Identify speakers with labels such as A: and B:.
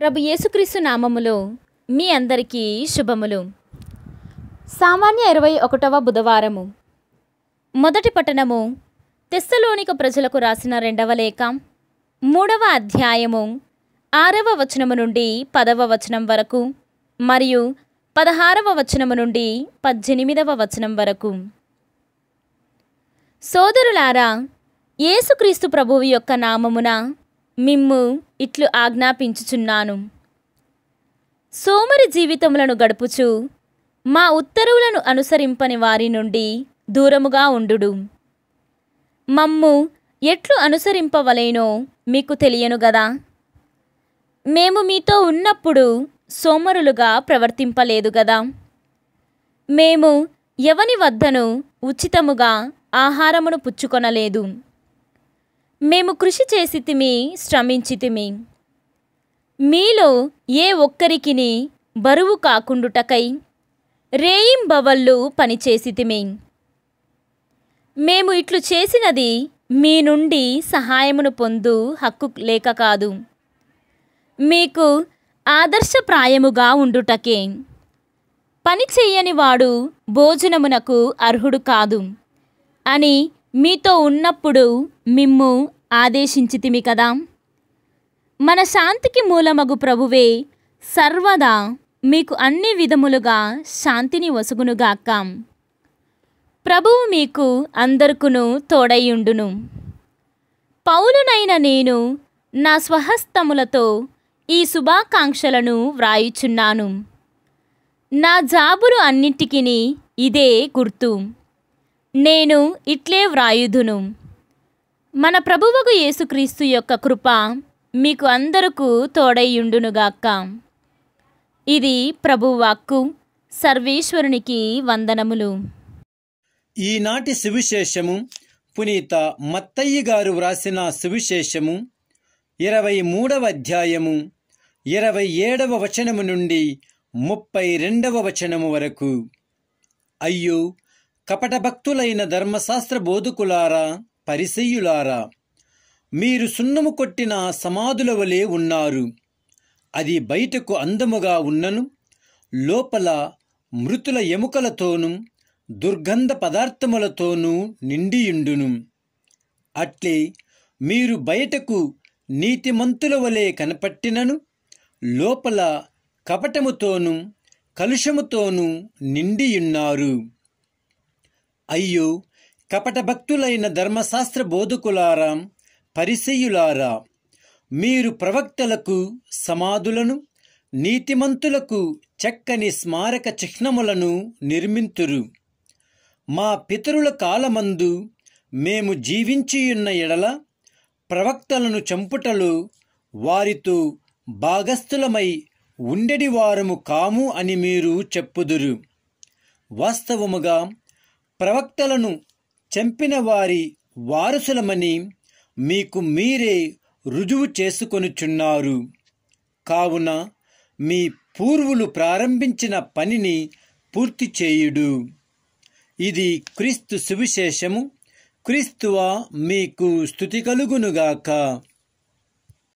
A: ప్రభు యేసుక్రీస్తు నామములు మీ అందరికీ శుభములు సామాన్య ఇరవై ఒకటవ బుధవారము మొదటి పట్టణము తెస్సలోనిక ప్రజలకు రాసిన రెండవ లేఖ మూడవ అధ్యాయము ఆరవ వచనము నుండి పదవ వచనం వరకు మరియు పదహారవ వచనము నుండి పద్దెనిమిదవ వచనం వరకు సోదరులారా యేసుక్రీస్తు ప్రభువు యొక్క నామమున మిమ్ము ఇట్లు ఆజ్ఞాపించుచున్నాను సోమరి జీవితములను గడుపుచు మా ఉత్తర్వులను అనుసరింపని వారి నుండి దూరముగా ఉండు మమ్ము ఎట్లు అనుసరింపవలేనో మీకు తెలియను గదా మేము మీతో ఉన్నప్పుడు సోమరులుగా ప్రవర్తింపలేదు గదా మేము ఎవని వద్దను ఉచితముగా ఆహారమును పుచ్చుకొనలేదు మేము కృషి చేసితిమి శ్రమించితిమి మీలో ఏ ఒక్కరికిని బరువు కాకుండుటకై రేయింబవళ్ళు పనిచేసితిమి మేము ఇట్లు చేసినది మీ నుండి సహాయమును పొందు హక్కు లేక కాదు మీకు ఆదర్శప్రాయముగా ఉండుటకే పని వాడు భోజనమునకు అర్హుడు కాదు అని మీతో ఉన్నప్పుడు మిమ్ము ఆదేశించితిమి కదా మన శాంతికి మూలమగు ప్రభువే సర్వదా మీకు అన్ని విధములుగా శాంతిని వసుగునుగాక ప్రభువు మీకు అందరుకును తోడయ్యుండును పౌలునైన నేను నా స్వహస్తములతో ఈ శుభాకాంక్షలను వ్రాయుచున్నాను నా జాబులు అన్నిటికీ ఇదే గుర్తు నేను ఇట్లే వ్రాయుదును మన ప్రభువకు యేసుక్రీస్తు యొక్క కృప మీకు అందరకు తోడయ్యుండునుగాక్క ఇది ప్రభువాక్కు సర్వేశ్వరునికి వందనములు
B: ఈనాటి సువిశేషము పునీత మత్తయ్య గారు వ్రాసిన సువిశేషము ఇరవై మూడవ అధ్యాయము ఇరవై ఏడవ వచనము నుండి ముప్పై రెండవ వచనము వరకు అయ్యో కపటభక్తులైన ధర్మశాస్త్ర బోధకులారా పరిసెయ్యులారా మీరు సున్నము కొట్టిన సమాధుల వలె ఉన్నారు అది బయటకు అందముగా ఉన్నను లోపల మృతుల ఎముకలతోనూ దుర్గంధ పదార్థములతోనూ నిండియుండును అట్లే మీరు బయటకు నీతిమంతుల వలె కనపట్టినను లోపల కపటముతోనూ కలుషముతోనూ నిండియున్నారు అయ్యో కపట భక్తులైన ధర్మశాస్త్ర బోధకులారా పరిసయులారా మీరు ప్రవక్తలకు సమాధులను నీతిమంతులకు చక్కని స్మారక చిహ్నములను నిర్మింతురు మా పితరుల కాలమందు మేము జీవించియున్న ఎడల ప్రవక్తలను చంపుటలు వారితో భాగస్థులమై ఉండెడి వారము కాము అని మీరు చెప్పుదురు వాస్తవముగా ప్రవక్తలను చంపిన వారి వారసులమని మీకు మీరే రుజువు చేసుకొనుచున్నారు కావున మీ పూర్వులు ప్రారంభించిన పనిని పూర్తి చేయుడు ఇది క్రీస్తు సువిశేషము క్రీస్తువా మీకు స్థుతి కలుగునుగాక